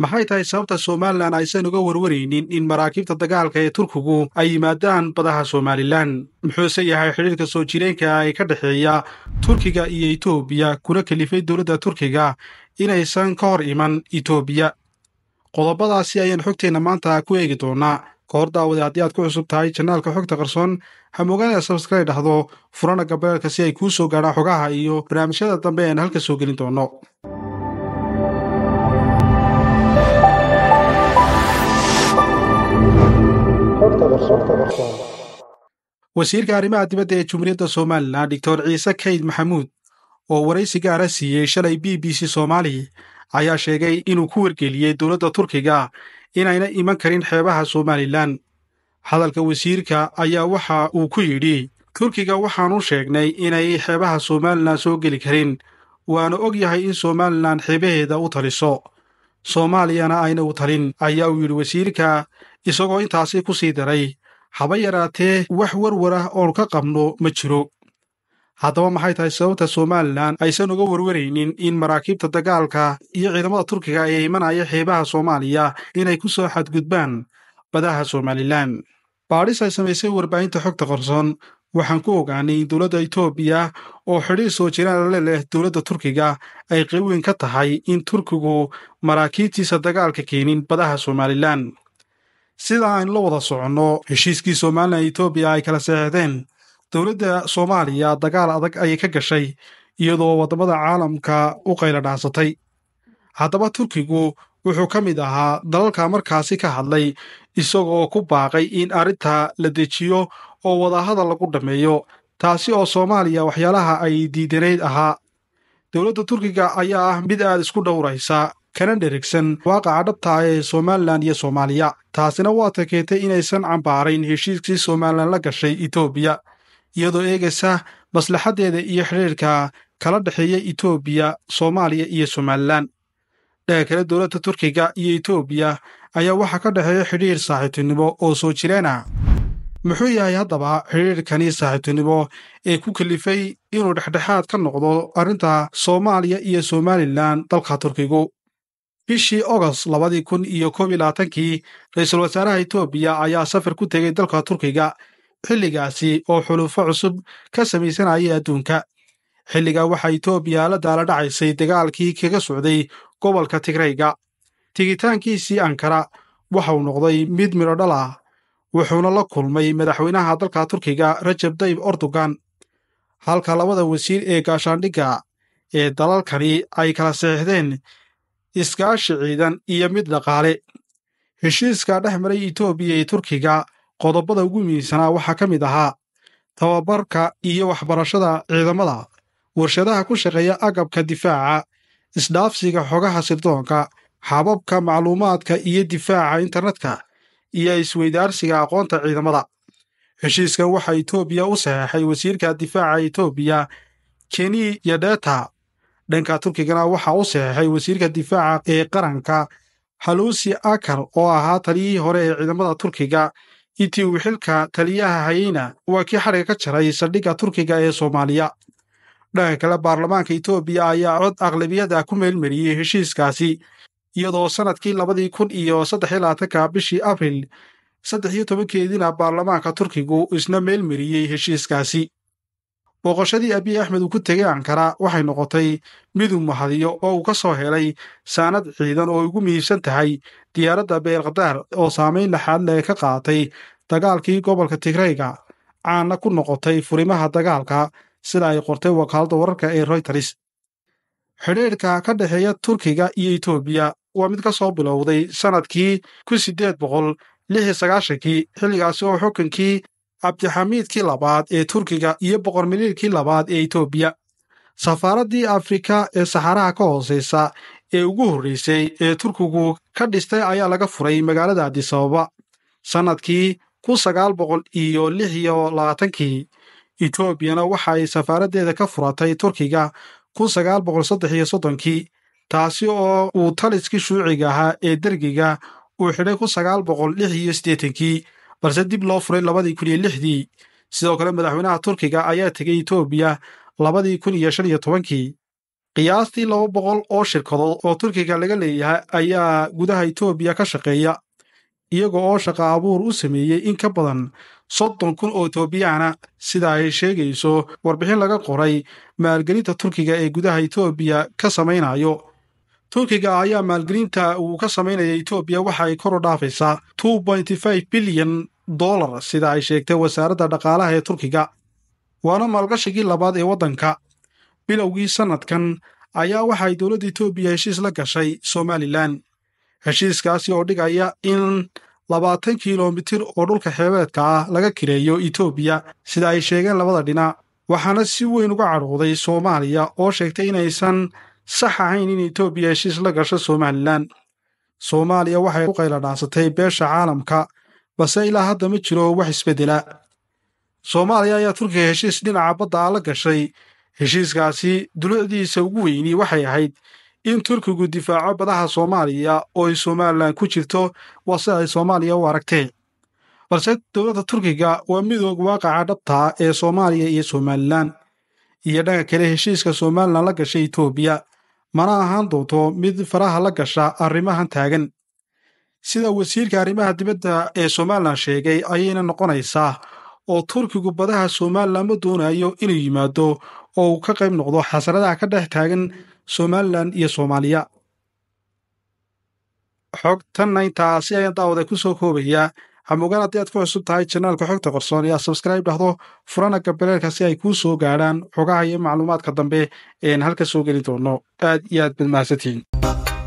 maxay tahay sababta somalilan aysan uga warwaraynin in maraakiibta dagaalka ee turkigu ay yimaadaan badaha somalilan muxuuse yahay xidhiirka soo jireenka ee ka dhexeeya turkiga iyo etoobiya kuna kalifay dowladda turkiga inaysan ka hor iman etoobiya qodobadaasi ayaan xogteenna maanta ku eegi doonaa ka hor haddii aad ku cusub tahay jannaalka xogta qarsoon hamogaada sabskale dhahdo furana gabeelka si ay kuu soo gaadhaan xogaha iyo barnaamijyada dambe ean halka soo gelin doono wasiirka arrimaha dibadda ee jumhuuriyadda somalilan doctor ciise kayd maxamuud oo waraysi gaara siiyey shalay b b c soomaali ayaa sheegay inuu ku wargeliyey dowladda turkiga inayna iman karin xeebaha somalilan hadalka wasiirka ayaa waxa uu ku yidhi turkiga waxaanu sheegnay inay xeebaha somalilan soo geli karin waana og yahay in somalilan xeebaheeda u taliso soomaaliyana ayna u talin ayaa uu yidhi wasiirka isagoo intaasi ku sii daray haba yaraatee wax werwar ah oon ka qabno ma jiro haddaba maxay tahay sababta somalilan aysan uga warwaraynin in maraakiibta dagaalka iyo ciidamada turkiga ee imanaya xeebaha soomaaliya inay ku soo xadgudbaan badaha somalilan baadhis ay samaysay warbaahinta xogta qarsoon waxaan ku ogaanay in dowladda etoobiya oo xidhiir soo jiraanle leh dowladda turkiga ay qeyb weyn ka tahay in turkigu maraakiibtiisa dagaalka keenin badaha somalilan sida aynula wada soconno heshiiskii somalilan etoobiya ay kala saxiixdeen dowladda soomaaliya dagaal adag ayay ka gashay iyadoo waddamada caalamka u qayla dhaansatay haddaba turkigu wuxuu ka mid ahaa dalalka markaasi ka hadlay isagoo ku baaqay in arrinta la dejiyo oo wadahadal lagu dhammeeyo taasi oo soomaaliya waxyaalaha ay diidanayd ahaa dowladda turkiga ayaa ah mid aad isku dhowraysa kana dheregsan waaqaca dhabtaa ee somalilan iyo soomaaliya taasina waa takeetay inaysan cambaarayn heshiiskii somalilan la gashay itoobiya iyadoo eegaysa maslaxaddeeda iyo xidhiirka kala dhexeeya itoobiya soomaaliya iyo somalilan dhaga kale dowladda turkiga iyo itoobiya ayaa waxaa ka dhexeeya xidhiir saaxiibtinimo oo soo jireen ah muxuu yahay haddaba xidhiirhkani saaxiibtinimo ee ku kalifay inuu dhexdhexaad ka noqdo arrinta soomaaliya iyo somalilan dalka turkigu bishii ogost labadii kun iyo kob iyo labaatankii ra-iisul wasaaraha etoobiya ayaa safar ku tegey dalka turkiga xilligaasi oo xulufo cusub ka samaysanayay adduunka xilliga waxaa etoobiya la daala dhacaysay dagaalkii kaga socday gobolka tigrayga tigitaankiisii ankara waxauu noqday mid midhodhal ah wuxuuna la kulmay madaxweynaha dalka turkiga rajab dayib ordogan halka labada wasiir ee gaashaandhigga ee dalalkani ay kala saxiixdeen iskaashi ciidan iyo mid dhaqaale heshiiska dhex maray etoobiya iyo turkiga qodobada ugu muhiimsanaa waxaa ka mid ahaa tababarka iyo waxbarashada ciidamada warshadaha ku shaqeeya agabka difaaca isdhaafsiga xogaha sirdoonka xababka macluumaadka iyo difaaca internetka iyo isweydaarsiga aqoonta ciidamada heshiiskan waxaa etoobiya u saxeexay wasiirka difaaca etoobiya keni yadeta dhanka turkigana waxaa u saxeexay wasiirka difaaca ee qaranka haluusi akar oo ahaa taliyihii hore ee ciidamada turkiga intii uu xilka taliyaha hayeyna waa kii xariga ka jaray saldhigga turkiga ee soomaaliya dhanka kale baarlamaanka etoobiya ayaa cod aqlabiyada ku meelmariyey heshiiskaasi iyadoo sannadkii labadii kun iyo saddexiyo labaatanka bishii abril saddex iyo tobankeediina baarlamaanka turkigu isna meel mariyey heshiiskaasi booqoshadii abiy axmed uu ku tegey ankara waxay noqotay miduu mahadiyo oo uu ka soo helay saanad ciidan oo ugu miibsan tahay diyaaradda beelkhadaar oo saamayn laxaadle ka qaatay dagaalkii gobolka tigreyga caanna ku noqotay furimaha dagaalka sida ay qortay wakaaladda wararka ee royters xidhiidhka ka dhexeeya turkiga iyo etoobiya waa mid ka soo bilowday sannadkii kun siddeed boqol lix iyo sagaashankii xilligaasi oo xukunkii abdixamiidkii labaad ee turkiga iyo boqor labaad ee etoobiya safaaraddii afrika ee saxaaraha ka hoosaysa ee ugu horraysay ee turkigu ka dhistay ayaa laga furay magaalada adisababa sannadkii kun sagaal boqol iyo lix iyo labaatankii etoobiyana waxa ay safaaraddeeda ka furatay turkiga kun sagaal boqol saddex iyo soddonkii taasi oo uu taliskii shuuciga ahaa ee dergiga uu xidhay kun sagaal boqol lix iyo siddeetankii balse dib loo furay labadii kun iyo lixdii sidoo kale madaxweynaha turkiga ayaa tegey etoobiya labadii kun iyo shan iyo tobankii qiyaastii laba boqol oo shirkadood oo turkiga laga leeyahay ayaa gudaha etoobiya ka shaqeeya iyaga oo shaqa abuur u sameeyey in ka badan soddon kun oo etoobiyana sida ay sheegayso warbixin laga qoray maalgelinta turkiga ee gudaha etoobiya ka samaynaayo turkiga ayaa maalgelinta uu ka samaynaya etoobiya waxa ay kor u dhaafaysaa two pointy five bilyan dolar sida ay sheegtay wasaaradda dhaqaalaha ee turkiga waana maalgashigii labaad ee waddanka bilowgii sannadkan ayaa waxa ay dowladda etoobiya heshiis la gashay somalilan heshiiskaasi oo dhigaya in labaatan kilomitir oo dhulka xeebeedka ah laga kireeyo etoobiya sida ay sheegeen labada dhinac waxaana si weyn uga cadhooday soomaaliya oo sheegtay inaysan sax ahayn in etoobiya heshiis la gasho somalilan soomaaliya waxay u qayla dhaasatay beesha caalamka balse ilaa hadda ma jiro wax isbeddela soomaaliya ayaa turkiga heshiis dhinaca badda ah la gashay heshiiskaasi dulicdiisa ugu weyni waxay ahayd in turkigu difaaco badaha soomaaliya oo ay somaalilan ku jirto waa sida ay soomaaliya u aragtee balse dowladda turkiga waa midooga waaqaca dhabta ah ee soomaaliya iyo somalilan iyo dhanka kale heshiiska somalilan la gashay etoobiya mana ahaan doonto mid faraha la gasha arrimahan taagan sida wasiirka arrimaha dibadda ee somalilan sheegay ayayna noqonaysaa oo turkigu badaha somalilan ma doonayo inuu yimaado oo uu ka qayb noqdo xasaradaha ka dhex taagan somalilan iyo soomaaliya xogtanna ah ayaan daawada ku soo koobayaa hamugaan haddii aad ku cusub tahay janaalka xogta qorsoon ayaa subscribe dhahdo furana gabaleelka si ay kuu soo gaadhaan xogaha iyo macluumaadka dambe een halka soo geli doonno aad iyo aad bad mahadsantihiin